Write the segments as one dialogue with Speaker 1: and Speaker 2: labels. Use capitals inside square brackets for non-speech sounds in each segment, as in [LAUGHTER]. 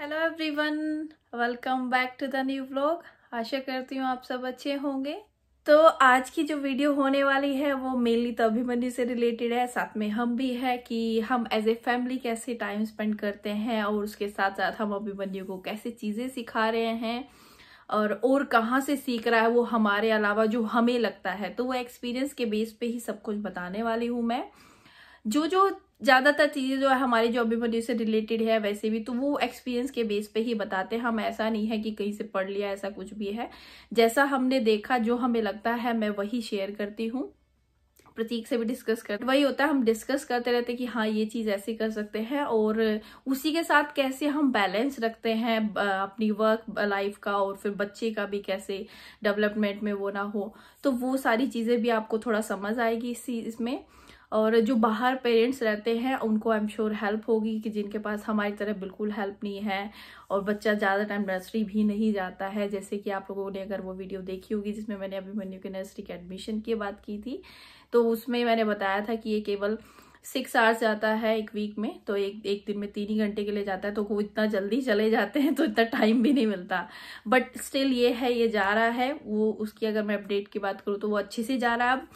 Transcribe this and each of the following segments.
Speaker 1: Hello everyone welcome back to the new blog आशा करती हूँ आप सब अच्छे होंगे तो आज की जो वीडियो होने वाली है वो मेनली तो अभिमन्यु से रिलेटेड है साथ में हम भी है कि हम एज ए फैमिली कैसे टाइम स्पेंड करते हैं और उसके साथ साथ हम अभिमन्यु को कैसे चीज़ें सिखा रहे हैं और और कहाँ से सीख रहा है वो हमारे अलावा जो हमें लगता है तो वो एक्सपीरियंस के बेस पे ही सब कुछ बताने वाली हूँ मैं जो जो ज़्यादातर चीज़ें जो है हमारी जॉब इंटरव्यू से रिलेटेड है वैसे भी तो वो एक्सपीरियंस के बेस पे ही बताते हैं हम ऐसा नहीं है कि कहीं से पढ़ लिया ऐसा कुछ भी है जैसा हमने देखा जो हमें लगता है मैं वही शेयर करती हूँ प्रतीक से भी डिस्कस कर वही होता है हम डिस्कस करते रहते कि हाँ ये चीज ऐसे कर सकते हैं और उसी के साथ कैसे हम बैलेंस रखते हैं अपनी वर्क लाइफ का और फिर बच्चे का भी कैसे डेवलपमेंट में वो ना हो तो वो सारी चीजें भी आपको थोड़ा समझ आएगी इस इसमें और जो बाहर पेरेंट्स रहते हैं उनको आई एम श्योर हेल्प होगी कि जिनके पास हमारी तरह बिल्कुल हेल्प नहीं है और बच्चा ज़्यादा टाइम नर्सरी भी नहीं जाता है जैसे कि आप लोगों ने अगर वो वीडियो देखी होगी जिसमें मैंने अभी मनु के नर्सरी के एडमिशन की बात की थी तो उसमें मैंने बताया था कि ये केवल सिक्स आवर्स जाता है एक वीक में तो एक एक दिन में तीन ही घंटे के लिए जाता है तो वो इतना जल्दी चले जाते हैं तो इतना टाइम भी नहीं मिलता बट स्टिल ये है ये जा रहा है वो उसकी अगर मैं अपडेट की बात करूँ तो वो अच्छे से जा रहा है अब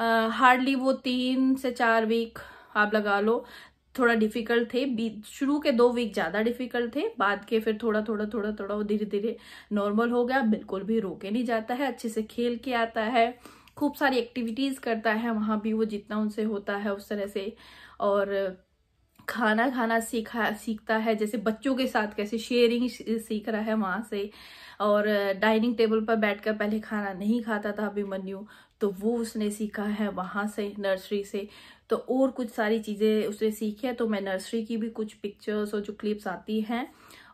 Speaker 1: हार्डली वो तीन से चार वीक आप लगा लो थोड़ा डिफिकल्ट थे शुरू के दो वीक ज़्यादा डिफिकल्ट थे बाद के फिर थोड़ा थोड़ा थोड़ा थोड़ा वो धीरे धीरे नॉर्मल हो गया बिल्कुल भी रोके नहीं जाता है अच्छे से खेल के आता है खूब सारी एक्टिविटीज़ करता है वहाँ भी वो जितना उनसे होता है उस तरह से और खाना खाना सीखा सीखता है जैसे बच्चों के साथ कैसे शेयरिंग सीख रहा है वहाँ से और डाइनिंग uh, टेबल पर बैठकर पहले खाना नहीं खाता था अभिमन्यु तो वो उसने सीखा है वहाँ से नर्सरी से तो और कुछ सारी चीज़ें उसने सीखी है तो मैं नर्सरी की भी कुछ पिक्चर्स और जो क्लिप्स आती हैं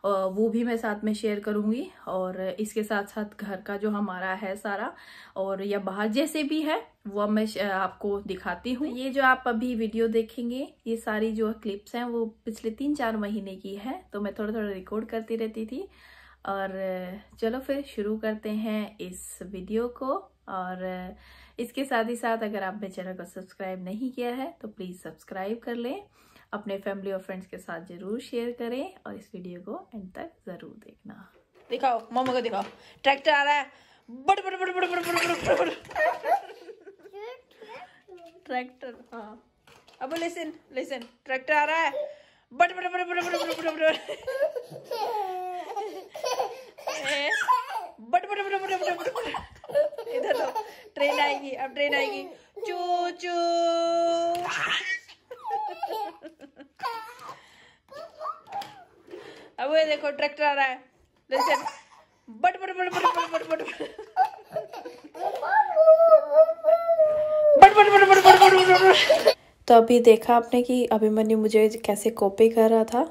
Speaker 1: वो भी मैं साथ में शेयर करूँगी और इसके साथ साथ घर का जो हमारा है सारा और या बाहर जैसे भी है वो मैं आपको दिखाती हूँ ये जो आप अभी वीडियो देखेंगे ये सारी जो क्लिप्स हैं वो पिछले तीन चार महीने की है तो मैं थोड़ा थोड़ा रिकॉर्ड करती रहती थी और चलो फिर शुरू करते हैं इस वीडियो को और इसके साथ ही साथ अगर आपने चैनल को सब्सक्राइब नहीं किया है तो प्लीज़ सब्सक्राइब कर लें अपने फैमिली और फ्रेंड्स के साथ जरूर शेयर करें और इस वीडियो को एंड तक जरूर देखना दिखाओ मामा को दिखाओ ट्रैक्टर आ रहा है बड़ बड़ बड़ बड़ बड़ बड़ बड़ बड़ बड़ ट्रैक्टर हाँ अब लिसन लिसन ट्रैक्टर आ रहा है बड़ बड़ बड़ बड़ बड़ बड़ बड़ बड़ बड़ बड़ बड़ बड़ बड़ बड़ इधर लो ट्रेन आएगी अब ट्रेन आएगी चू चू ये देखो ट्रैक्टर आ रहा है लेकिन but but but but but but but but but but but but but but but तो अभी देखा आपने कि अभिमन्यु मुझे कैसे कॉपी कर रहा था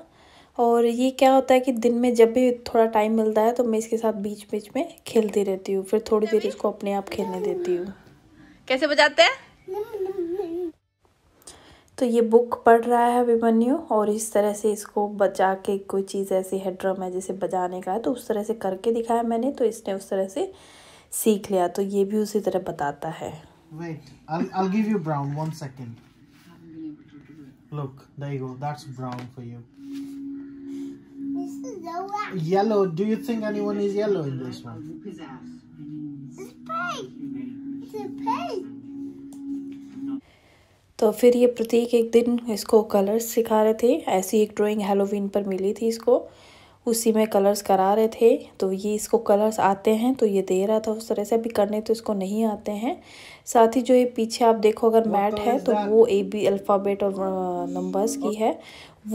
Speaker 1: और ये क्या होता है कि दिन में जब भी थोड़ा टाइम मिलता है तो मैं इसके साथ बीच बीच में खेलती रहती हूँ फिर थोड़ी देर इसको अपने आप खेलने देती हूँ कैसे बजाते हैं तो ये बुक पढ़ रहा है अभिमन्यु और इस तरह से इसको बचा के कोई चीज़ ऐसी है ड्रम है जैसे बजाने का है तो उस तरह से करके दिखाया मैंने तो इसने उस तरह से सीख लिया तो ये भी उसी तरह बताता है Wait, I'll, I'll give you brown one second. Look, there you go. That's brown for you. This is yellow. Yellow. Do you think anyone is yellow in this one? It's pink. It's a pink. तो फिर ये प्रतीक एक दिन इसको colours सिखा रहे थे ऐसी एक ड्राइंग हेलोवीन पर मिली थी इसको उसी में कलर्स करा रहे थे तो ये इसको कलर्स आते हैं तो ये दे रहा था उस तरह से अभी करने तो इसको नहीं आते हैं साथ ही जो ये पीछे आप देखो अगर मैट है तो वो ए बी अल्फ़ाबेट और नंबर्स की है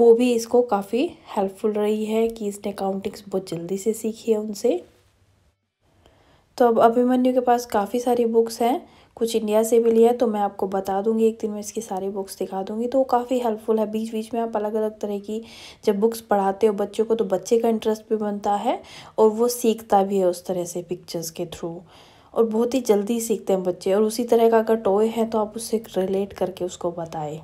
Speaker 1: वो भी इसको काफ़ी हेल्पफुल रही है कि इसने काउंटिंग्स बहुत जल्दी से सीखी है उनसे तो अब अभिमन्यु के पास काफ़ी सारी बुक्स हैं कुछ इंडिया से भी लिया है तो मैं आपको बता दूंगी एक दिन में इसकी सारी बुक्स दिखा दूंगी तो वो काफ़ी हेल्पफुल है बीच बीच में आप अलग अलग तरह की जब बुक्स पढ़ाते हो बच्चों को तो बच्चे का इंटरेस्ट भी बनता है और वो सीखता भी है उस तरह से पिक्चर्स के थ्रू और बहुत ही जल्दी सीखते हैं बच्चे और उसी तरह का अगर टॉय है तो आप उससे रिलेट करके उसको बताएं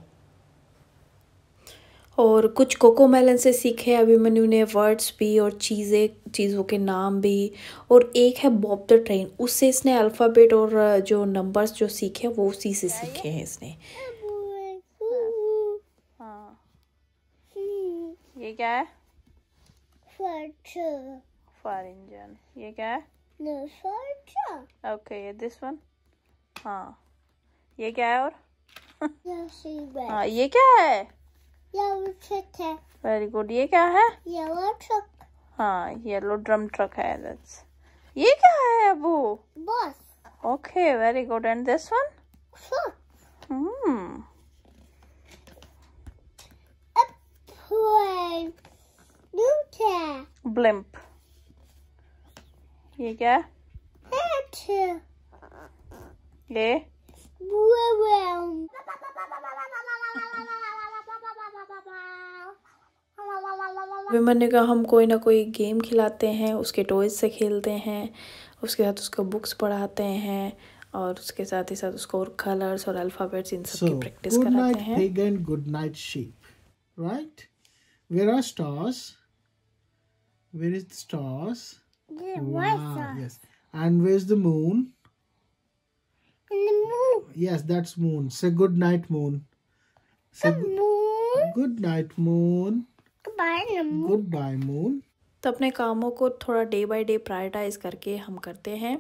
Speaker 1: और कुछ कोको मेलन से सीखे अभी मैंने उन्हें वर्ड्स भी और चीज़ें चीज़ों के नाम भी और एक है बॉब द ट्रेन उससे इसने अल्फ़ाबेट और जो नंबर्स जो सीखे वो उसी से सीखे हैं इसने हाँ। ये क्या है फार इंजन ये क्या है ओके ये दिस वन हाँ ये क्या है और हाँ ये क्या है वेरी गुड ये क्या है येलो ट्रक हाँ येलो ड्रम ट्रक है दैट्स ये क्या है अब बस okay very good and this one hmm blimp ये क्या है ये विमन ने कहा हम कोई ना कोई गेम खिलाते हैं उसके टॉयज से खेलते हैं उसके साथ उसको बुक्स पढ़ाते हैं और उसके साथ ही साथ उसको और कलर्स और अल्फाबेट्स इन सब so, की प्रैक्टिस कराते हैं good night pig and good night sheep right where are stars where is the stars yes and where is the moon the moon yes that's moon say good night moon say good, moon good night moon Goodbye, Moon. Goodbye, Moon. तो अपने कामों को थोड़ा day by day prioritise करके हम करते हैं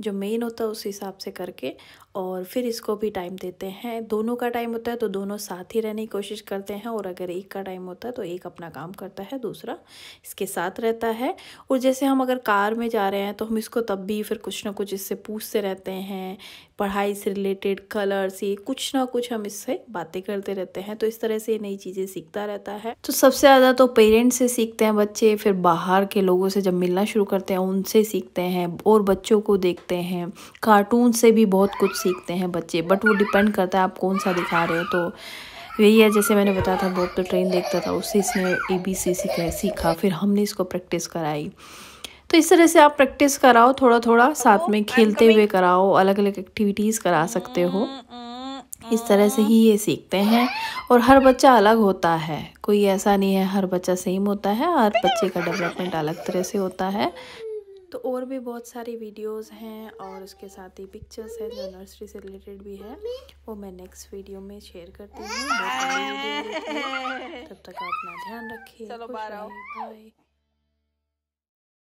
Speaker 1: जो मेन होता है उस हिसाब से करके और फिर इसको भी टाइम देते हैं दोनों का टाइम होता है तो दोनों साथ ही रहने की कोशिश करते हैं और अगर एक का टाइम होता है तो एक अपना काम करता है दूसरा इसके साथ रहता है और जैसे हम अगर कार में जा रहे हैं तो हम इसको तब भी फिर कुछ ना कुछ इससे पूछते रहते हैं पढ़ाई से रिलेटेड कलर्स ये कुछ ना कुछ हम इससे बातें करते रहते हैं तो इस तरह से नई चीज़ें सीखता रहता है तो सबसे ज़्यादा तो पेरेंट्स से सीखते हैं बच्चे फिर बाहर बाहर के लोगों से जब मिलना शुरू करते हैं उनसे सीखते हैं और बच्चों को देखते हैं कार्टून से भी बहुत कुछ सीखते हैं बच्चे बट वो डिपेंड करता है आप कौन सा दिखा रहे हो तो यही है जैसे मैंने बताया था बहुत तो ट्रेन देखता था उससे इसने ए बी सी सीखा सीखा फिर हमने इसको प्रैक्टिस कराई तो इस तरह से आप प्रैक्टिस कराओ थोड़ा थोड़ा साथ में तो खेलते हुए कराओ अलग अलग एक्टिविटीज़ करा सकते हो हम्म, हम्म, इस तरह से ही ये सीखते हैं और हर बच्चा अलग होता है कोई ऐसा नहीं है हर बच्चा सेम होता है हर बच्चे का डेवलपमेंट अलग तरह से होता है तो और भी बहुत सारी वीडियोस हैं और उसके साथ ही पिक्चर्स हैं जो नर्सरी से रिलेटेड भी है वो मैं नेक्स्ट वीडियो में शेयर करती हूँ [LAUGHS] तब तक अपना ध्यान रखिए बाय